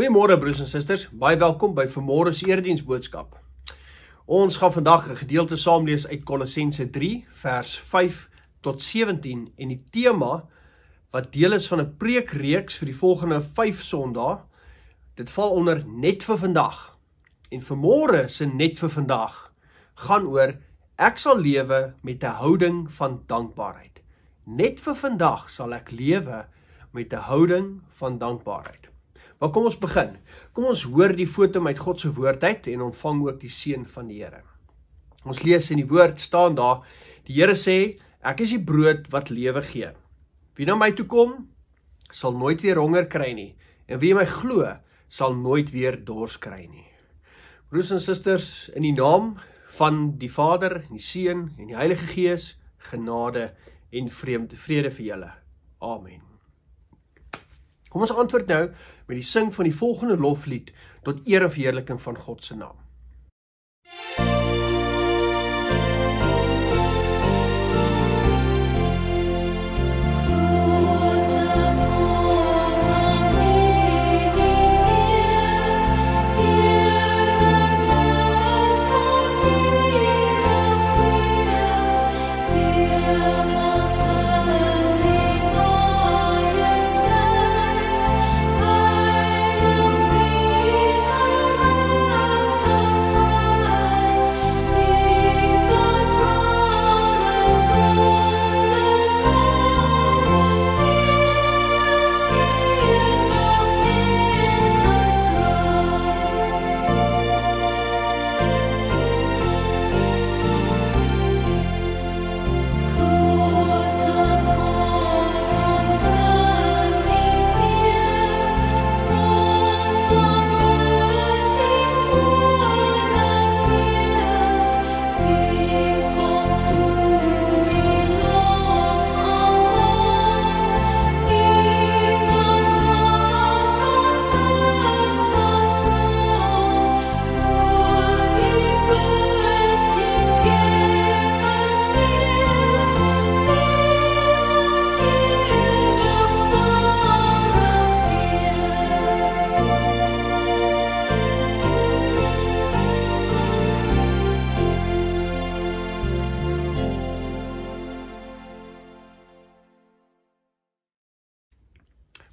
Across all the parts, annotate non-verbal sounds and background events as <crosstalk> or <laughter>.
Goeiemôre broers en susters, baie welkom by vanmôre se erediens boodskap. Ons gaan vandag 'n gedeelte saam lees uit Kolossense 3 vers 5 tot 17 en die tema wat deel is van 'n preekreeks vir die volgende 5 Sondae, dit val onder net vir vandag. En vanmôre se net vir vandag gaan oor ek sal lewe met 'n houding van dankbaarheid. Net vir vandag sal ek lewe met 'n houding van dankbaarheid. Maar kom ons begin. Kom ons hoor die foto met God se woord uit en ontvang ook die seën van die Here. Ons lees in die woord staan daar: Die Here sê, ek is die brood wat lewe gee. Wie na my toe kom, sal nooit weer honger kry nie en wie my glo, sal nooit weer dors kry nie. Broers en susters, in die naam van die Vader en die Seun en die Heilige Gees, genade en vreemde vrede vir julle. Amen. Kom ons antwoord nou met die sing van die volgende loflied tot eer en verheerliking van God se naam.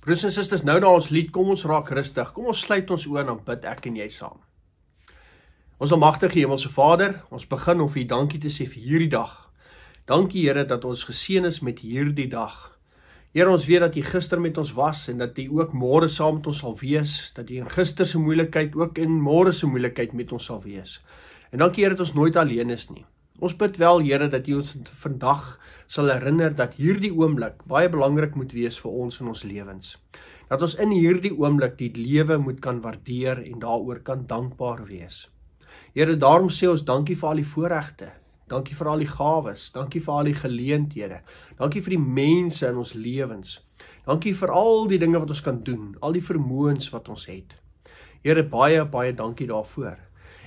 Broers en susters, nou na ons lied, kom ons raak rustig. Kom ons sluit ons oë en dan bid ek en jy saam. Ons almagtige Hemelse Vader, ons begin om vir U dankie te sê vir hierdie dag. Dankie Here dat ons geseën is met hierdie dag. Here, ons weet dat U gister met ons was en dat U ook môre saam met ons sal wees, dat U in gister se moeilikheid ook in môre se moeilikheid met ons sal wees. En dankie Here dat ons nooit alleen is nie. Ons bid wel Here dat U ons vandag sal herinner dat hierdie oomblik baie belangrik moet wees vir ons in ons lewens. Dat ons in hierdie oomblik die lewe moet kan waardeer en daaroor kan dankbaar wees. Here, daarom sê ons dankie vir al die voorregte. Dankie vir al die gawes, dankie vir al die geleenthede. Dankie vir die mense in ons lewens. Dankie vir al die dinge wat ons kan doen, al die vermoëns wat ons het. Here, baie baie dankie daarvoor.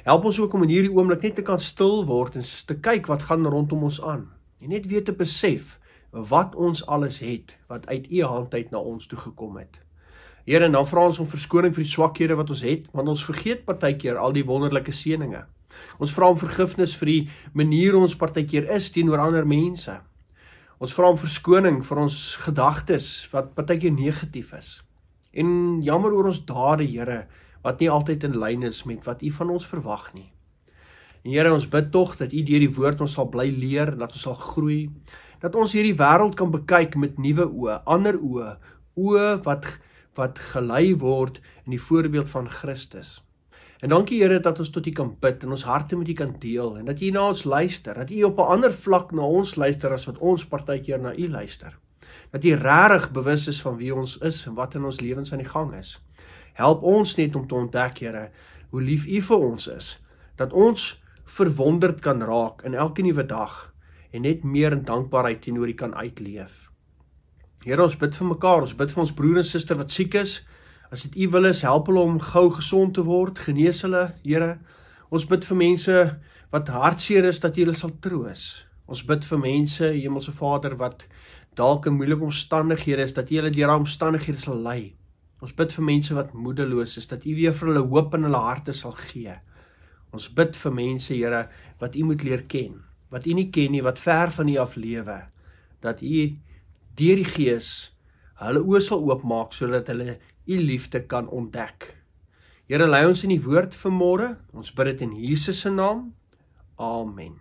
Help ons ook om in hierdie oomblik net te kan stil word en te kyk wat gaan rondom ons aan. En net weer te besef wat ons alles het wat uit u hand uit na ons toe gekom het. Here, dan vra ons om verskoning vir die swakhede wat ons het, want ons vergeet partykeer al die wonderlike seënings. Ons vra om vergifnis vir die manier ons partykeer is teenoor ander mense. Ons vra om verskoning vir ons gedagtes wat partykeer negatief is. En jammer oor ons dade, Here, wat nie altyd in lyn is met wat U van ons verwag nie. En Here, ons bid tog dat U deur die woord ons sal bly leer, dat ons sal groei, dat ons hierdie wêreld kan bekyk met nuwe oë, ander oë, oë wat wat gelei word in die voorbeeld van Christus. En dankie Here dat ons tot U kan bid en ons harte met U kan deel en dat U na ons luister, dat U op 'n ander vlak na ons luister as wat ons partykeer na U luister. Dat U regtig bewus is van wie ons is en wat in ons lewens aan die gang is. Help ons net om te ontdek, Here, hoe lief U vir ons is, dat ons verwonderd kan raak in elke nuwe dag en net meer in dankbaarheid teenoor U kan uitleef. Here, ons bid vir mekaar, ons bid vir ons broer en suster wat siek is. As dit U wil is, help hulle om gou gesond te word, genees hulle, Here. Ons bid vir mense wat hartseer is dat U hulle sal troos. Ons bid vir mense, Hemelse Vader, wat dalk in moeilike omstandighede is, dat U hulle deur daardie omstandighede sal lei. Ons bid vir mense wat moedeloos is, dat U weer vir hulle hoop in hulle harte sal gee. Ons bid vir mense, Here, wat U moet leer ken, wat U nie ken nie, wat ver van U af lewe, dat U deur die Gees hulle oë sal oopmaak sodat hulle U liefde kan ontdek. Here, lei ons in die woord van môre. Ons bid dit in Jesus se naam. Amen.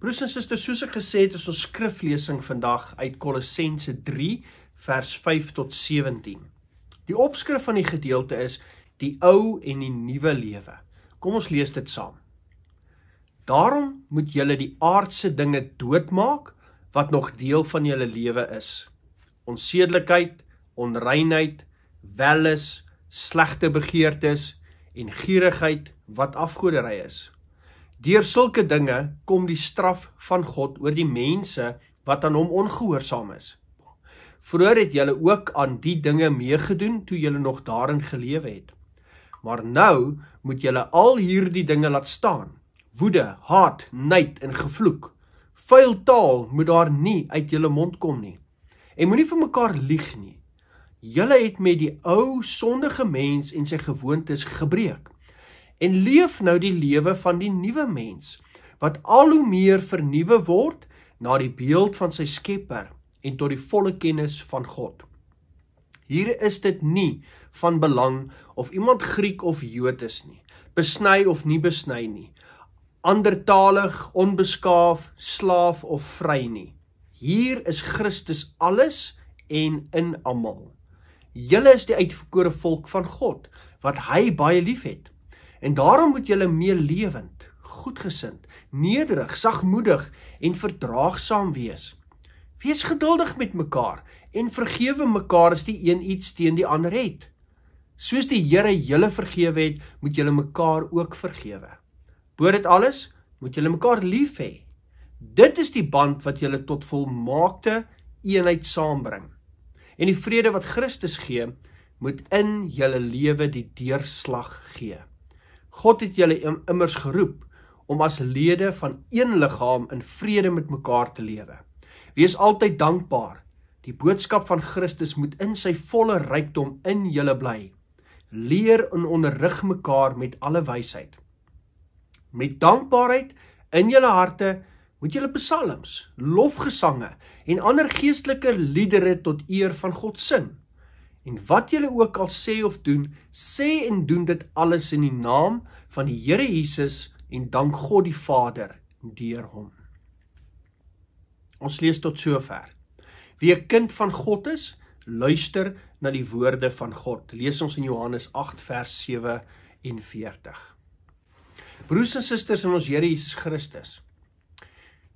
Broers en susters, soos ek gesê het, is ons skriflesing vandag uit Kolossense 3 vers 5 tot 17. Die opskrif van die gedeelte is die ou en die nuwe lewe. Kom ons lees dit saam. Daarom moet julle die aardse dinge doodmaak wat nog deel van julle lewe is. Onsedelikheid, onreinheid, welis, slegte begeertes en gierigheid wat afgoderry is. Deur sulke dinge kom die straf van God oor die mense wat aan hom ongehoorsaam is. Vroeger het julle ook aan die dinge meegedoen toe julle nog daarin geleef het. Maar nou moet julle al hierdie dinge laat staan. Woede, haat, nait en gevloek. Vuil taal moet daar nie uit julle mond kom nie. En moenie vir mekaar lieg nie. Julle het met die ou sondige mens en sy gewoontes gebreek. En leef nou die lewe van die nuwe mens wat al hoe meer vernuwe word na die beeld van sy Skepper en tot die volle kennis van God. Hier is dit nie van belang of iemand Griek of Jood is nie, besny of nie besny nie, andertalig, onbeskaaf, slaaf of vry nie. Hier is Christus alles en in almal. Julle is die uitverkore volk van God wat hy baie liefhet. En daarom moet julle mee lewend, goedgesind, nederig, sagmoedig en verdraagsaam wees. Wees geduldig met mekaar en vergewe mekaar as die een iets teen die ander het. Soos die Here julle vergewe het, moet julle mekaar ook vergewe. Bo dit alles, moet julle mekaar lief hê. Dit is die band wat julle tot volmaakte eenheid saambring. En die vrede wat Christus gee, moet in julle lewe die deurslag gee. God het julle immers geroep om as lede van een liggaam in vrede met mekaar te lewe. Wees altyd dankbaar Die boodskap van Christus moet in sy volle rykdom in julle bly. Leer en onderrig mekaar met alle wysheid. Met dankbaarheid in julle harte moet julle psalms, lofgesange en ander geestelike liedere tot eer van God sing. En wat julle ook al sê of doen, sê en doen dit alles in die naam van die Here Jesus en dank God die Vader deur hom. Ons lees tot sover. So Wie 'n kind van God is, luister na die woorde van God. Lees ons in Johannes 8 vers 47. Broers en susters in ons Here Jesus Christus.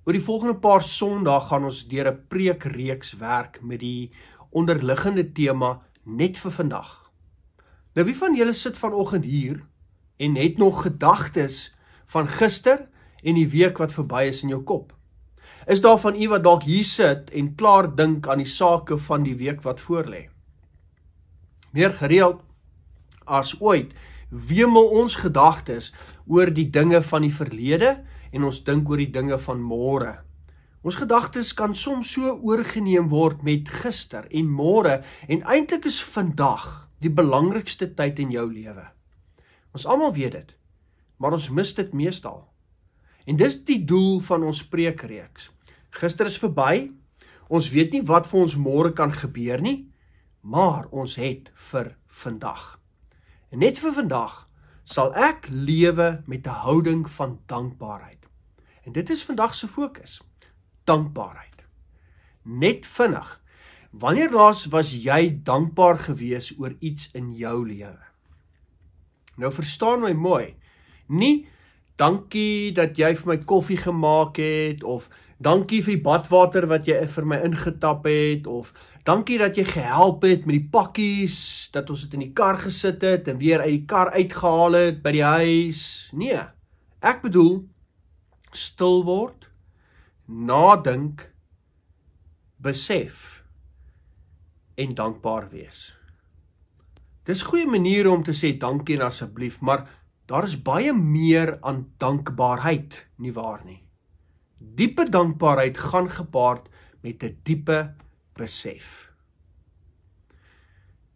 Oor die volgende paar Sondae gaan ons deur 'n preekreeks werk met die onderliggende tema net vir vandag. Nou wie van julle sit vanoggend hier en het nog gedagtes van gister en die week wat verby is in jou kop? Is daar van u wat dalk hier sit en klaar dink aan die sake van die week wat voorlê? Meer gereeld as ooit wemel ons gedagtes oor die dinge van die verlede en ons dink oor die dinge van môre. Ons gedagtes kan soms so oorgeneem word met gister en môre en eintlik is vandag die belangrikste tyd in jou lewe. Ons almal weet dit, maar ons mis dit meestal. En dis die doel van ons preekreeks. Gister is verby. Ons weet nie wat vir ons môre kan gebeur nie, maar ons het vir vandag. En net vir vandag sal ek lewe met 'n houding van dankbaarheid. En dit is vandag se fokus. Dankbaarheid. Net vinnig. Wanneer laas was jy dankbaar gewees oor iets in jou lewe? Nou verstaan my mooi. Nie dankie dat jy vir my koffie gemaak het of Dankie vir die badwater wat jy vir my ingetap het of dankie dat jy gehelp het met die pakkies dat ons dit in die kar gesit het en weer uit die kar uitgehaal het by die huis. Nee. Ek bedoel stil word, nadink, besef en dankbaar wees. Dis goeie maniere om te sê dankie en asseblief, maar daar is baie meer aan dankbaarheid nie waar nie? Diepe dankbaarheid gaan gepaard met 'n diepe besef.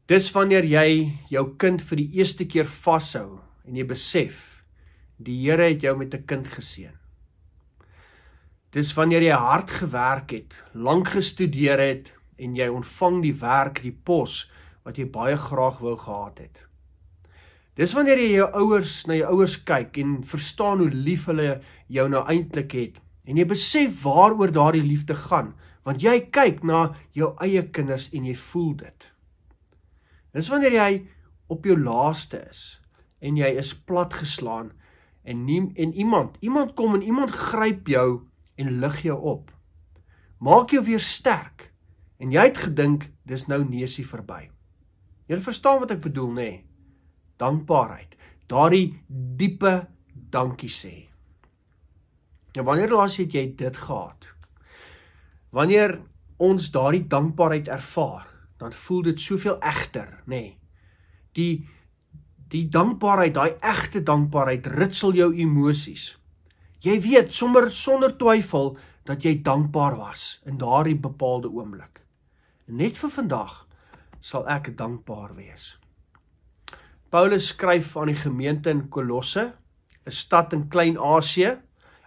Dis wanneer jy jou kind vir die eerste keer vashou en jy besef die Here het jou met 'n kind geseën. Dis wanneer jy hard gewerk het, lank gestudeer het en jy ontvang die werk, die pos wat jy baie graag wou gehad het. Dis wanneer jy jou ouers, na jou ouers kyk en verstaan hoe lief hulle jou nou eintlik het en jy besef waaroor daardie liefde gaan want jy kyk na jou eie kinders en jy voel dit dis wanneer jy op jou laaste is en jy is platgeslaan en nie, en iemand iemand kom en iemand gryp jou en lig jou op maak jou weer sterk en jy het gedink dis nou neusie verby jy verstaan wat ek bedoel nê nee? dankbaarheid daardie diepe dankie sê Nou wanneer laas het jy dit gehad? Wanneer ons daardie dankbaarheid ervaar, dan voel dit soveel egter, nê? Nee. Die die dankbaarheid, daai egte dankbaarheid ritsel jou emosies. Jy weet sommer sonder twyfel dat jy dankbaar was in daardie bepaalde oomblik. Net vir vandag sal ek dankbaar wees. Paulus skryf aan die gemeente in Kolosse, 'n stad in Klein-Asië,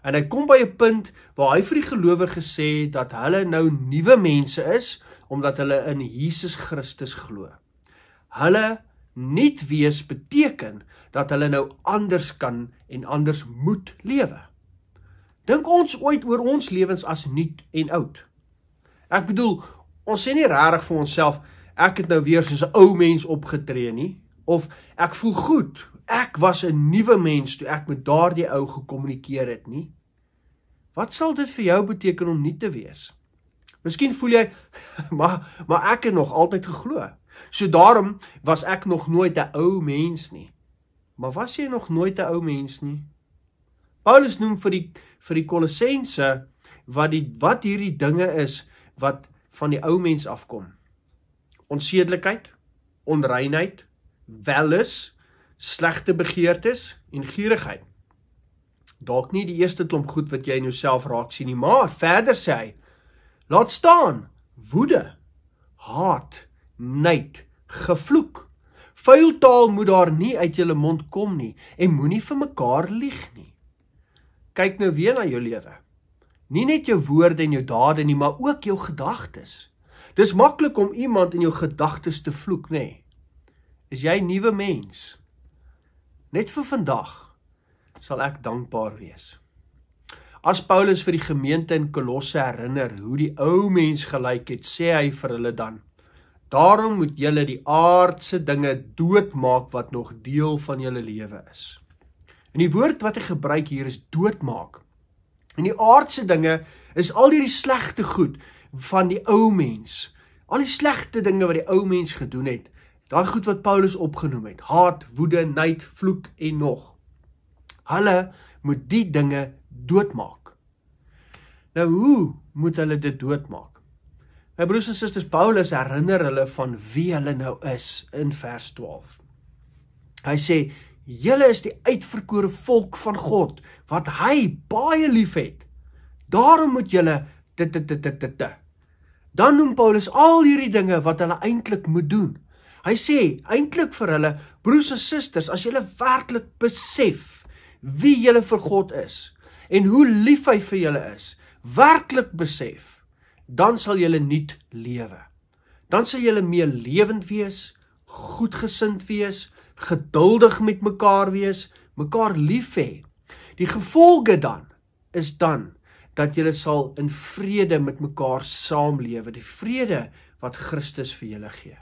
En hy kom by 'n punt waar hy vir die gelowiges sê dat hulle nou nuwe mense is omdat hulle in Jesus Christus glo. Hulle nuut wees beteken dat hulle nou anders kan en anders moet lewe. Dink ons ooit oor ons lewens as nuut en oud? Ek bedoel, ons sê nie regtig vir onsself ek het nou weer soos 'n ou mens opgetree nie of ek voel goed. Ek was 'n nuwe mens toe ek met daardie ou gekommunikeer het nie. Wat sal dit vir jou beteken om nie te wees? Miskien voel jy <laughs> maar maar ek het nog altyd geglo. So daarom was ek nog nooit 'n ou mens nie. Maar was jy nog nooit 'n ou mens nie? Paulus noem vir die vir die Kolossense wat die wat hierdie dinge is wat van die ou mens afkom. Onsedelikheid, onreinheid, welis, slegte begeertes en gierigheid. Dalk nie die eerste klomp goed wat jy in jouself raak sien nie, maar verder sê hy: Laat staan woede, haat, nait, gevloek. Vuil taal moet daar nie uit jou mond kom nie en moenie vir mekaar lieg nie. Kyk nou weer na jou lewe. Nie net jou woorde en jou dade nie, maar ook jou gedagtes. Dis maklik om iemand in jou gedagtes te vloek, nê? Nee is jy nuwe mens. Net vir vandag sal ek dankbaar wees. As Paulus vir die gemeente in Kolosse herinner hoe die ou mens gelyk het, sê hy vir hulle dan: "Daarom moet julle die aardse dinge doodmaak wat nog deel van julle lewe is." En die woord wat hy gebruik hier is doodmaak. En die aardse dinge is al hierdie slegte goed van die ou mens, al die slegte dinge wat die ou mens gedoen het. Daai goed wat Paulus opgenoem het, haat, woede, nait, vloek en nog. Hulle moet die dinge doodmaak. Nou hoe moet hulle dit doodmaak? My nou, broers en susters, Paulus herinner hulle van wie hulle nou is in vers 12. Hy sê: "Julle is die uitverkore volk van God wat hy baie liefhet. Daarom moet julle dit dit dit dit dit." Dan noem Paulus al hierdie dinge wat hulle eintlik moet doen. Hy sê eintlik vir hulle broers en susters, as julle werklik besef wie julle vir God is en hoe lief hy vir julle is, werklik besef, dan sal julle nuut lewe. Dan sal julle meer lewend wees, goedgesind wees, geduldig met mekaar wees, mekaar lief hê. Die gevolge dan is dan dat julle sal in vrede met mekaar saamlewe, die vrede wat Christus vir julle gee.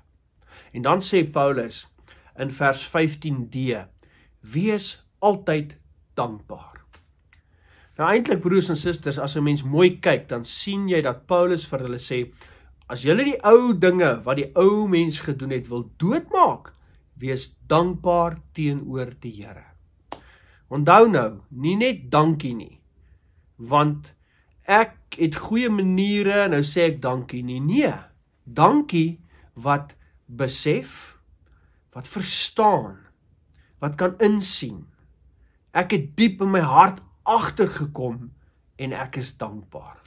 En dan sê Paulus in vers 15d: Wees altyd dankbaar. Nou eintlik broers en susters, as 'n mens mooi kyk, dan sien jy dat Paulus vir hulle sê: As julle die ou dinge wat die ou mens gedoen het wil doodmaak, wees dankbaar teenoor die Here. Onthou nou, nie net dankie nie, want ek het goeie maniere en nou sê ek dankie nie. Nee, dankie wat besef, wat verstaan, wat kan insien. Ek het diep in my hart agtergekom en ek is dankbaar.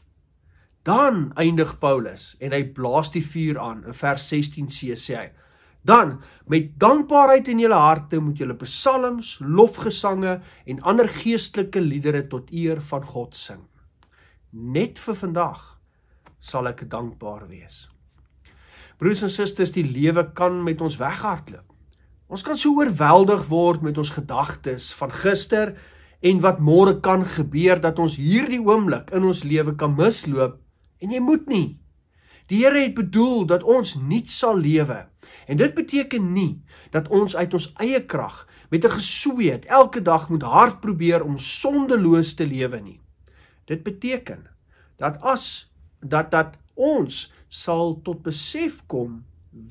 Dan eindig Paulus en hy blaas die vuur aan. In vers 16c sê hy: "Dan met dankbaarheid in julle harte moet julle psalms, lofgesange en ander geestelike liedere tot eer van God sing." Net vir vandag sal ek dankbaar wees. Broers en susters, die lewe kan met ons weghardloop. Ons kan so oorweldig word met ons gedagtes van gister en wat môre kan gebeur dat ons hierdie oomblik in ons lewe kan misloop en jy moet nie. Die Here het bedoel dat ons nie sal lewe en dit beteken nie dat ons uit ons eie krag met 'n gesweet elke dag moet hard probeer om sondeloos te lewe nie. Dit beteken dat as dat dat ons sal tot besef kom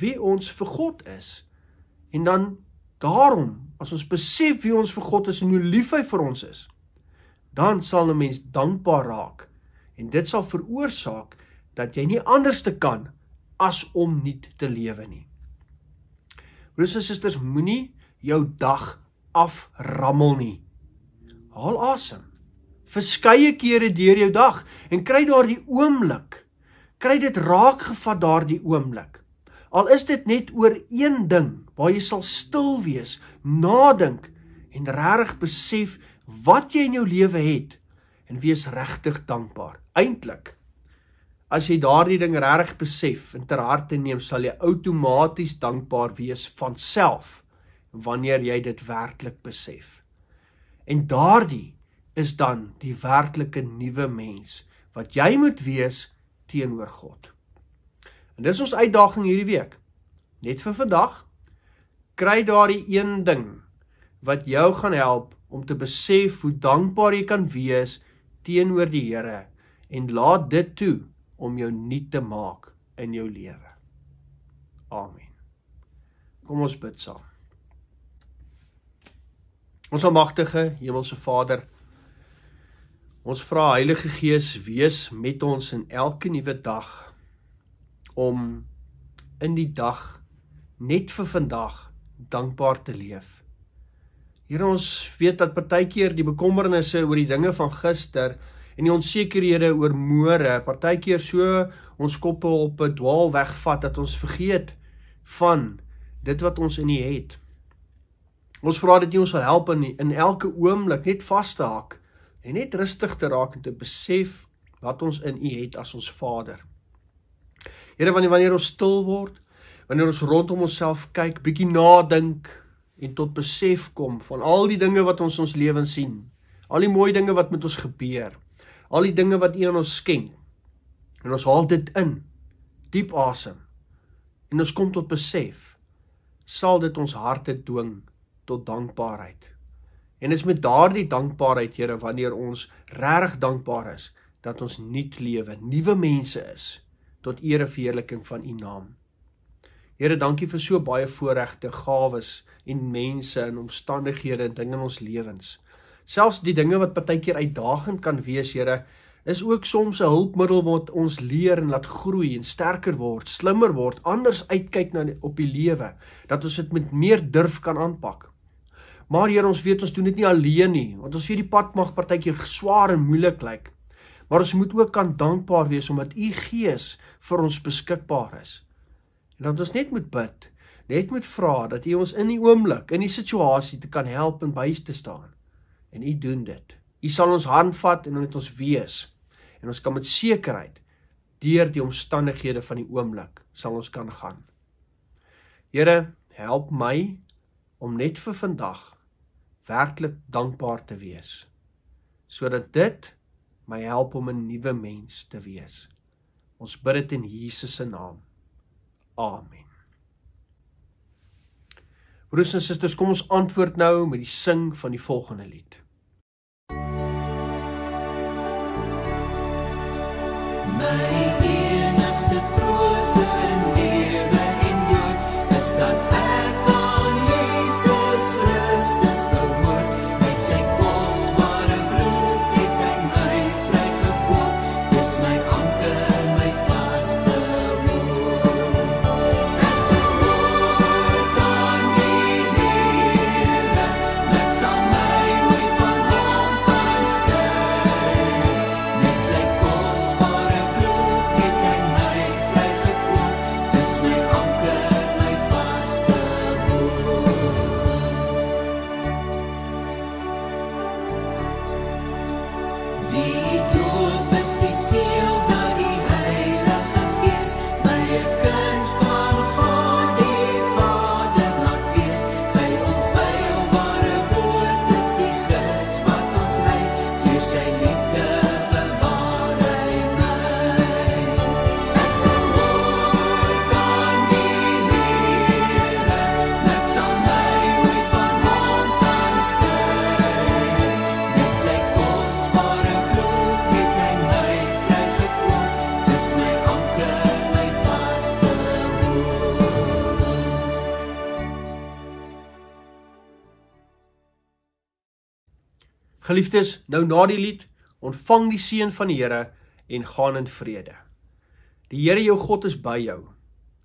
wie ons vir God is. En dan daarom, as ons besef wie ons vir God is en hoe lief hy vir ons is, dan sal 'n mens dankbaar raak. En dit sal veroorsaak dat jy nie anders te kan as om nie te lewe nie. Broers en susters, moenie jou dag aframmel nie. Haal asem. Verskeie kere deur jou dag en kry daardie oomblik kry dit raak gevat daardie oomblik. Al is dit net oor een ding waar jy sal stil wees, nadink en regtig besef wat jy in jou lewe het en wees regtig dankbaar. Eintlik as jy daardie ding regtig besef en ter harte neem, sal jy outomaties dankbaar wees van self wanneer jy dit werklik besef. En daardie is dan die werklike nuwe mens wat jy moet wees teenoor God. En dis ons uitdaging hierdie week. Net vir vandag kry daardie een ding wat jou gaan help om te besef hoe dankbaar jy kan wees teenoor die Here en laat dit toe om jou nuut te maak in jou lewe. Amen. Kom ons bid saam. Ons almagtige hemelse Vader, Ons vra Heilige Gees wees met ons in elke nuwe dag om in die dag net vir vandag dankbaar te leef. Here ons weet dat partykeer die bekommernisse oor die dinge van gister en die onsekerhede oor môre partykeer so ons koppe op 'n dwaal wegvat dat ons vergeet van dit wat ons in U het. Ons vra dat U ons sal help in in elke oomblik net vas te haak en net rustig te raak en te besef wat ons in U het as ons Vader. Here, wanneer wanneer ons stil word, wanneer ons rondom onsself kyk, bietjie nadink en tot besef kom van al die dinge wat ons ons lewens sien, al die mooi dinge wat met ons gebeur, al die dinge wat U aan ons skenk. En ons haal dit in. Diep asem. En ons kom tot besef sal dit ons harte dwing tot dankbaarheid. En dit is met daardie dankbaarheid, Here, wanneer ons reg dankbaar is dat ons nuut lewe, nuwe mense is tot ere verheerliking van U naam. Here, dankie vir so baie voorregte, gawes en mense en omstandighede en dinge in ons lewens. Selfs die dinge wat partykeer uitdagend kan wees, Here, is ook soms 'n hulpmiddel wat ons leer en laat groei en sterker word, slimmer word, anders uitkyk na die, op die lewe, dat ons dit met meer durf kan aanpak. Maar Here, ons weet ons doen dit nie alleen nie, want ons weet die pad mag partykeer swaar en moeilik lyk. Maar ons moet ook kan dankbaar wees omdat U Gees vir ons beskikbaar is. En dat ons net moet bid, net moet vra dat U ons in die oomblik, in die situasie te kan help en by te staan. En U doen dit. U sal ons hand vat en dan het ons wees. En ons kan met sekerheid deur die omstandighede van die oomblik sal ons kan gaan. Here, help my om net vir vandag werklik dankbaar te wees sodat dit my help om 'n nuwe mens te wees. Ons bid dit in Jesus se naam. Amen. Broers en susters, kom ons antwoord nou met die sing van die volgende lied. Bye. Geliefdes, nou na die lied, ontvang die seën van die Here en gaan in vrede. Die Here jou God is by jou.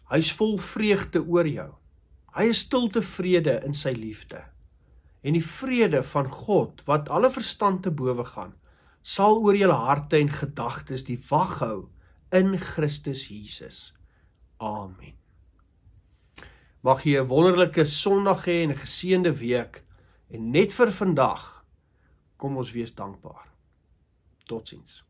Hy is vol vreugde oor jou. Hy is stilte vrede in sy liefde. En die vrede van God wat alle verstand te bowe gaan, sal oor julle harte en gedagtes die wag hou in Christus Jesus. Amen. Mag jy 'n wonderlike Sondag hê en 'n geseënde week en net vir vandag kom ons wees dankbaar. Totsiens.